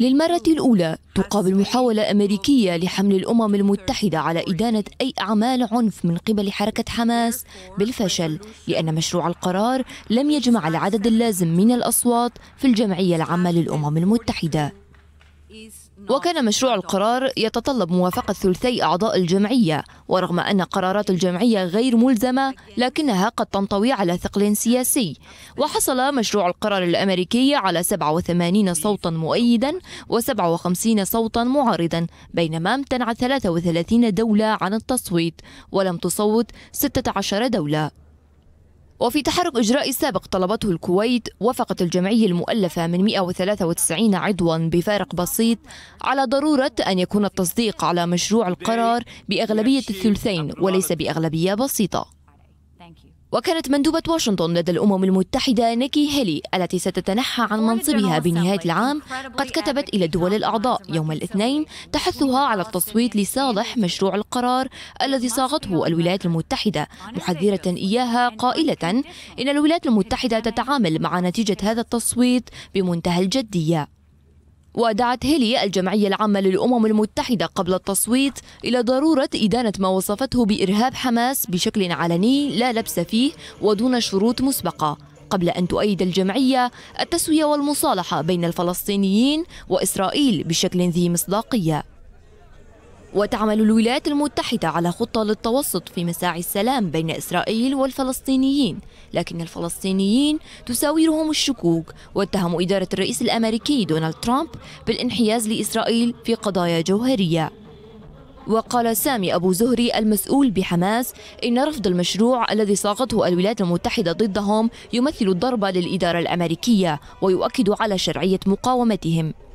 للمرة الأولى تقابل محاولة أمريكية لحمل الأمم المتحدة على إدانة أي أعمال عنف من قبل حركة حماس بالفشل لأن مشروع القرار لم يجمع العدد اللازم من الأصوات في الجمعية العامة للأمم المتحدة وكان مشروع القرار يتطلب موافقة ثلثي أعضاء الجمعية ورغم أن قرارات الجمعية غير ملزمة لكنها قد تنطوي على ثقل سياسي وحصل مشروع القرار الأمريكي على 87 صوتا مؤيدا و57 صوتا معارضا بينما امتنع 33 دولة عن التصويت ولم تصوت 16 دولة وفي تحرك إجرائي سابق طلبته الكويت وافقت الجمعية المؤلفة من 193 عضوا بفارق بسيط على ضرورة أن يكون التصديق على مشروع القرار بأغلبية الثلثين وليس بأغلبية بسيطة وكانت مندوبة واشنطن لدى الأمم المتحدة نيكي هيلي التي ستتنحى عن منصبها بنهاية العام قد كتبت إلى الدول الأعضاء يوم الاثنين تحثها على التصويت لصالح مشروع القرار الذي صاغته الولايات المتحدة محذرة إياها قائلة إن الولايات المتحدة تتعامل مع نتيجة هذا التصويت بمنتهى الجدية ودعت هيلي الجمعية العامة للأمم المتحدة قبل التصويت إلى ضرورة إدانة ما وصفته بإرهاب حماس بشكل علني لا لبس فيه ودون شروط مسبقة قبل أن تؤيد الجمعية التسوية والمصالحة بين الفلسطينيين وإسرائيل بشكل ذي مصداقية وتعمل الولايات المتحدة على خطة للتوسط في مساعي السلام بين إسرائيل والفلسطينيين لكن الفلسطينيين تساورهم الشكوك واتهموا إدارة الرئيس الأمريكي دونالد ترامب بالانحياز لإسرائيل في قضايا جوهرية وقال سامي أبو زهري المسؤول بحماس إن رفض المشروع الذي صاغته الولايات المتحدة ضدهم يمثل الضربة للإدارة الأمريكية ويؤكد على شرعية مقاومتهم